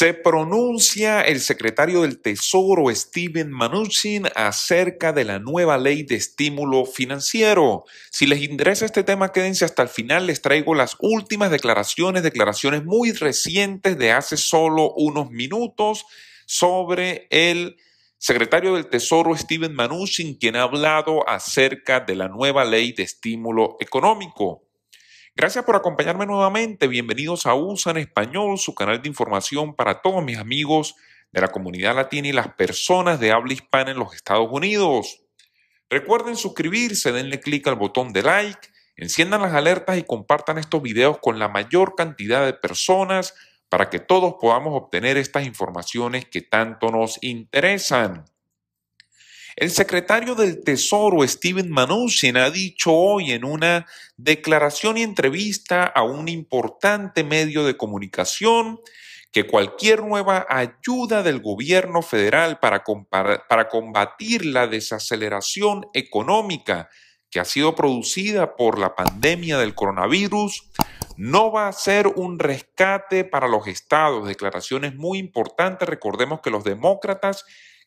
Se pronuncia el secretario del Tesoro Steven Mnuchin acerca de la nueva ley de estímulo financiero. Si les interesa este tema, quédense hasta el final. Les traigo las últimas declaraciones, declaraciones muy recientes de hace solo unos minutos sobre el secretario del Tesoro Steven Mnuchin, quien ha hablado acerca de la nueva ley de estímulo económico. Gracias por acompañarme nuevamente. Bienvenidos a USA en Español, su canal de información para todos mis amigos de la comunidad latina y las personas de habla hispana en los Estados Unidos. Recuerden suscribirse, denle clic al botón de like, enciendan las alertas y compartan estos videos con la mayor cantidad de personas para que todos podamos obtener estas informaciones que tanto nos interesan. El secretario del Tesoro, Steven Mnuchin, ha dicho hoy en una declaración y entrevista a un importante medio de comunicación que cualquier nueva ayuda del gobierno federal para, para combatir la desaceleración económica que ha sido producida por la pandemia del coronavirus no va a ser un rescate para los estados. Declaraciones muy importantes. Recordemos que los demócratas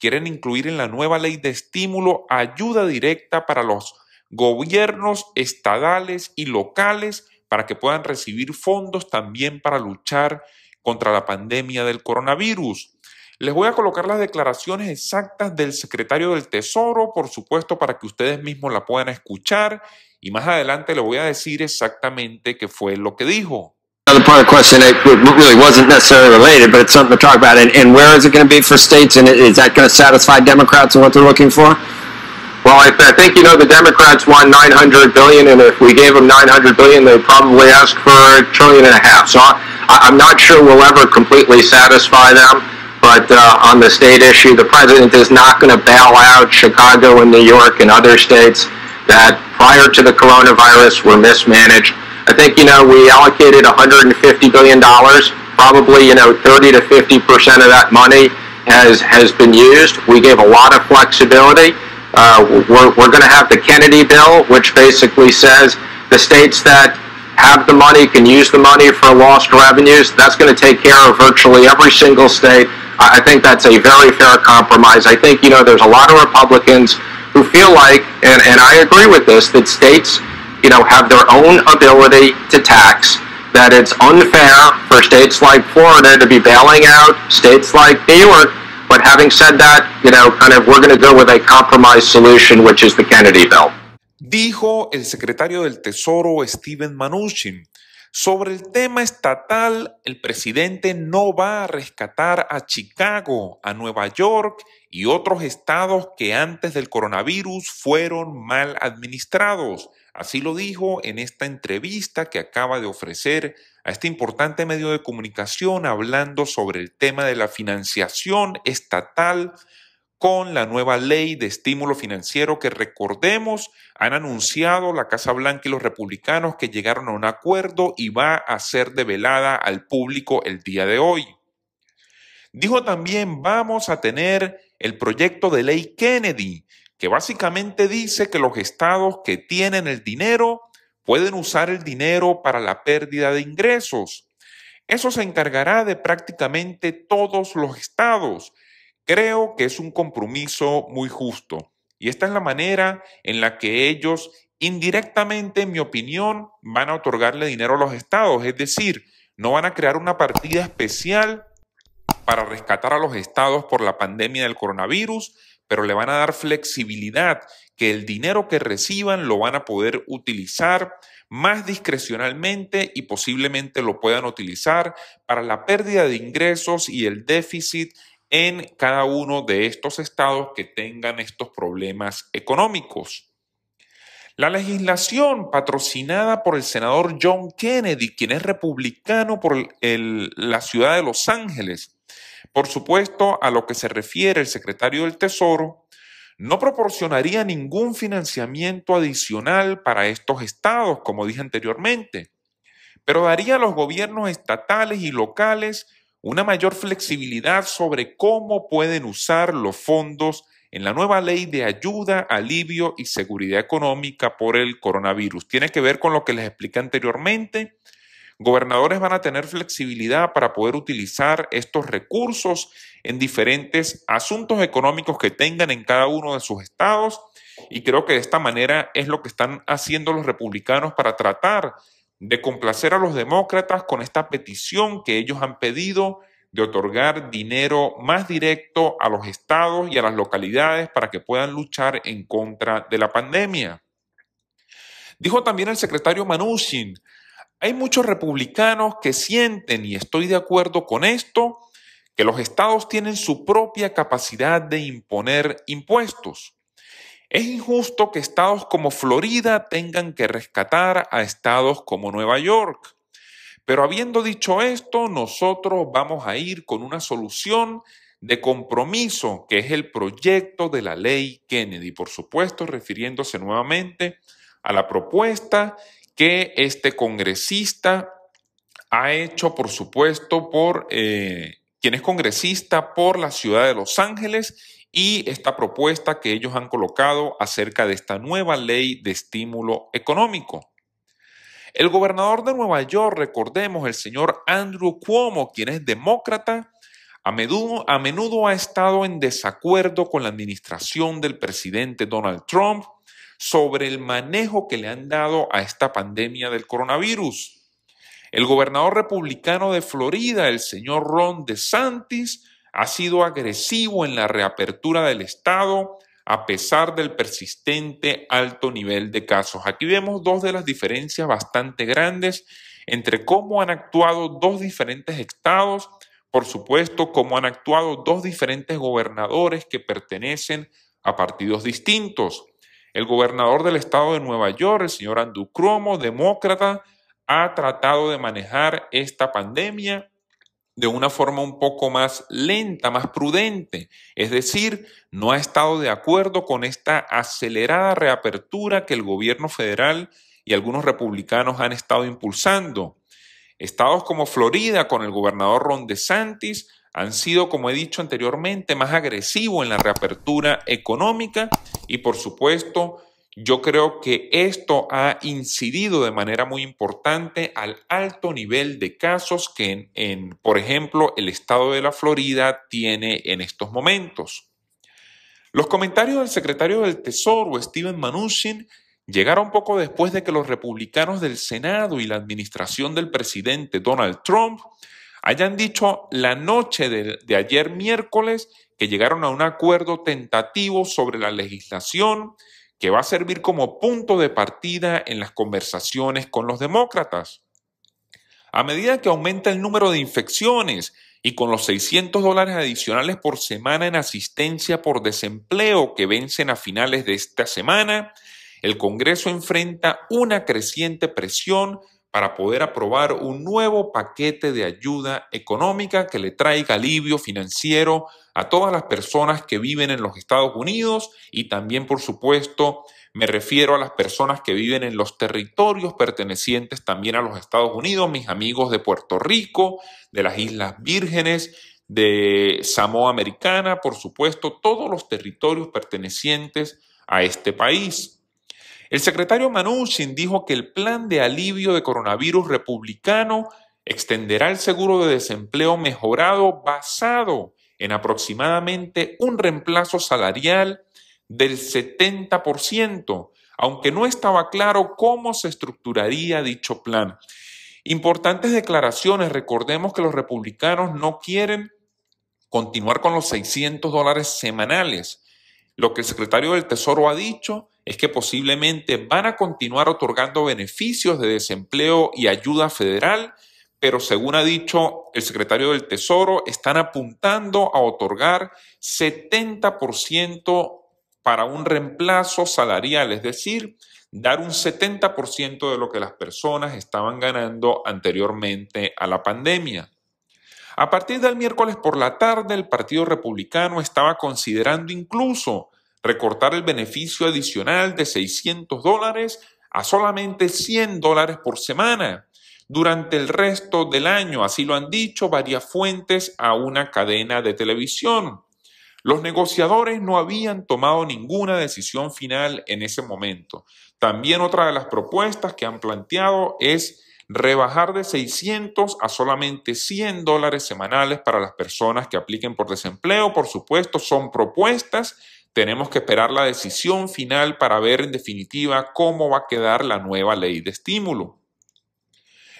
quieren incluir en la nueva ley de estímulo ayuda directa para los gobiernos estadales y locales para que puedan recibir fondos también para luchar contra la pandemia del coronavirus. Les voy a colocar las declaraciones exactas del secretario del Tesoro, por supuesto, para que ustedes mismos la puedan escuchar y más adelante les voy a decir exactamente qué fue lo que dijo. another part of the question it really wasn't necessarily related, but it's something to talk about. And, and where is it going to be for states? And is that going to satisfy Democrats and what they're looking for? Well, I, I think you know the Democrats want 900 billion, and if we gave them 900 billion, they'd probably ask for a trillion and a half. So I, I'm not sure we'll ever completely satisfy them. But uh, on the state issue, the president is not going to bail out Chicago and New York and other states that prior to the coronavirus were mismanaged I think, you know, we allocated $150 billion. Probably, you know, 30 to 50 percent of that money has, has been used. We gave a lot of flexibility. Uh, we're we're going to have the Kennedy bill, which basically says the states that have the money can use the money for lost revenues. That's going to take care of virtually every single state. I think that's a very fair compromise. I think, you know, there's a lot of Republicans who feel like, and, and I agree with this, that states you know, have their own ability to tax, that it's unfair for states like Florida to be bailing out states like New York. But having said that, you know, kind of we're going to go with a compromise solution, which is the Kennedy bill. Dijo el secretario del Tesoro Steven Mnuchin Sobre el tema estatal, el presidente no va a rescatar a Chicago, a Nueva York y otros estados que antes del coronavirus fueron mal administrados. Así lo dijo en esta entrevista que acaba de ofrecer a este importante medio de comunicación hablando sobre el tema de la financiación estatal con la nueva ley de estímulo financiero que recordemos han anunciado la Casa Blanca y los republicanos que llegaron a un acuerdo y va a ser develada al público el día de hoy. Dijo también vamos a tener el proyecto de ley Kennedy, que básicamente dice que los estados que tienen el dinero pueden usar el dinero para la pérdida de ingresos. Eso se encargará de prácticamente todos los estados Creo que es un compromiso muy justo y esta es la manera en la que ellos indirectamente, en mi opinión, van a otorgarle dinero a los estados, es decir, no van a crear una partida especial para rescatar a los estados por la pandemia del coronavirus, pero le van a dar flexibilidad, que el dinero que reciban lo van a poder utilizar más discrecionalmente y posiblemente lo puedan utilizar para la pérdida de ingresos y el déficit en cada uno de estos estados que tengan estos problemas económicos. La legislación patrocinada por el senador John Kennedy, quien es republicano por la ciudad de Los Ángeles, por supuesto a lo que se refiere el secretario del Tesoro, no proporcionaría ningún financiamiento adicional para estos estados, como dije anteriormente, pero daría a los gobiernos estatales y locales una mayor flexibilidad sobre cómo pueden usar los fondos en la nueva ley de ayuda, alivio y seguridad económica por el coronavirus. Tiene que ver con lo que les expliqué anteriormente. Gobernadores van a tener flexibilidad para poder utilizar estos recursos en diferentes asuntos económicos que tengan en cada uno de sus estados y creo que de esta manera es lo que están haciendo los republicanos para tratar de complacer a los demócratas con esta petición que ellos han pedido de otorgar dinero más directo a los estados y a las localidades para que puedan luchar en contra de la pandemia. Dijo también el secretario Manusin, hay muchos republicanos que sienten, y estoy de acuerdo con esto, que los estados tienen su propia capacidad de imponer impuestos. Es injusto que estados como Florida tengan que rescatar a estados como Nueva York. Pero habiendo dicho esto, nosotros vamos a ir con una solución de compromiso, que es el proyecto de la ley Kennedy, por supuesto, refiriéndose nuevamente a la propuesta que este congresista ha hecho, por supuesto, por eh, quien es congresista por la ciudad de Los Ángeles y esta propuesta que ellos han colocado acerca de esta nueva ley de estímulo económico. El gobernador de Nueva York, recordemos, el señor Andrew Cuomo, quien es demócrata, a menudo, ha estado en desacuerdo con la administración del presidente Donald Trump sobre el manejo que le han dado a esta pandemia del coronavirus. El gobernador republicano de Florida, el señor Ron DeSantis, ha sido agresivo en la reapertura del Estado a pesar del persistente alto nivel de casos. Aquí vemos dos de las diferencias bastante grandes entre cómo han actuado dos diferentes estados, por supuesto, cómo han actuado dos diferentes gobernadores que pertenecen a partidos distintos. El gobernador del estado de Nueva York, el señor Andrew Cuomo, demócrata, ha tratado de manejar esta pandemia de una forma un poco más lenta, más prudente. Es decir, no ha estado de acuerdo con esta acelerada reapertura que el gobierno federal y algunos republicanos han estado impulsando. Estados como Florida, con el gobernador Ron DeSantis, han sido, como he dicho anteriormente, más agresivos en la reapertura económica y, por supuesto, yo creo que esto ha incidido de manera muy importante al alto nivel de casos que, en, por ejemplo, el estado de la Florida tiene en estos momentos. Los comentarios del secretario del Tesoro, Steven Mnuchin, llegaron poco después de que los republicanos del Senado y la administración del presidente Donald Trump hayan dicho la noche de ayer miércoles que llegaron a un acuerdo tentativo sobre la legislación que va a servir como punto de partida en las conversaciones con los demócratas. A medida que aumenta el número de infecciones y con los 600 dólares adicionales por semana en asistencia por desempleo que vencen a finales de esta semana, el Congreso enfrenta una creciente presión para poder aprobar un nuevo paquete de ayuda económica que le traiga alivio financiero a todas las personas que viven en los Estados Unidos y también, por supuesto, me refiero a las personas que viven en los territorios pertenecientes también a los Estados Unidos, mis amigos de Puerto Rico, de las Islas Vírgenes, de Samoa Americana, por supuesto, todos los territorios pertenecientes a este país. El secretario Mnuchin dijo que el plan de alivio de coronavirus republicano extenderá el seguro de desempleo mejorado basado en aproximadamente un reemplazo salarial del 70%, aunque no estaba claro cómo se estructuraría dicho plan. Importantes declaraciones, recordemos que los republicanos no quieren continuar con los 600 dólares semanales. Lo que el secretario del Tesoro ha dicho es que posiblemente van a continuar otorgando beneficios de desempleo y ayuda federal, pero según ha dicho el secretario del Tesoro, están apuntando a otorgar 70% para un reemplazo salarial, es decir, dar un 70% de lo que las personas estaban ganando anteriormente a la pandemia. A partir del miércoles por la tarde, el Partido Republicano estaba considerando incluso recortar el beneficio adicional de 600 dólares a solamente 100 dólares por semana durante el resto del año. Así lo han dicho varias fuentes a una cadena de televisión. Los negociadores no habían tomado ninguna decisión final en ese momento. También otra de las propuestas que han planteado es rebajar de 600 a solamente 100 dólares semanales para las personas que apliquen por desempleo. Por supuesto, son propuestas tenemos que esperar la decisión final para ver en definitiva cómo va a quedar la nueva ley de estímulo.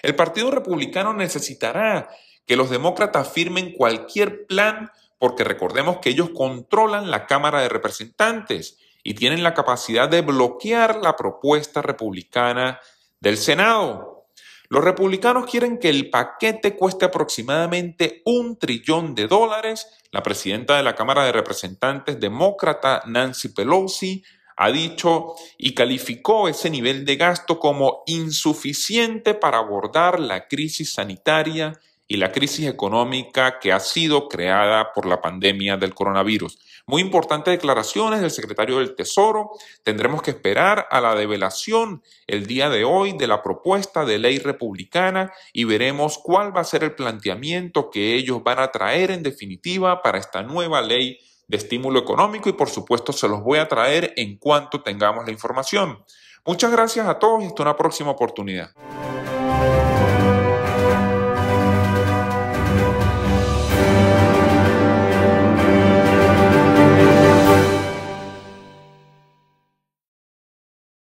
El Partido Republicano necesitará que los demócratas firmen cualquier plan porque recordemos que ellos controlan la Cámara de Representantes y tienen la capacidad de bloquear la propuesta republicana del Senado. Los republicanos quieren que el paquete cueste aproximadamente un trillón de dólares. La presidenta de la Cámara de Representantes demócrata, Nancy Pelosi, ha dicho y calificó ese nivel de gasto como insuficiente para abordar la crisis sanitaria y la crisis económica que ha sido creada por la pandemia del coronavirus. Muy importantes declaraciones del secretario del Tesoro. Tendremos que esperar a la develación el día de hoy de la propuesta de ley republicana y veremos cuál va a ser el planteamiento que ellos van a traer en definitiva para esta nueva ley de estímulo económico y por supuesto se los voy a traer en cuanto tengamos la información. Muchas gracias a todos y hasta una próxima oportunidad.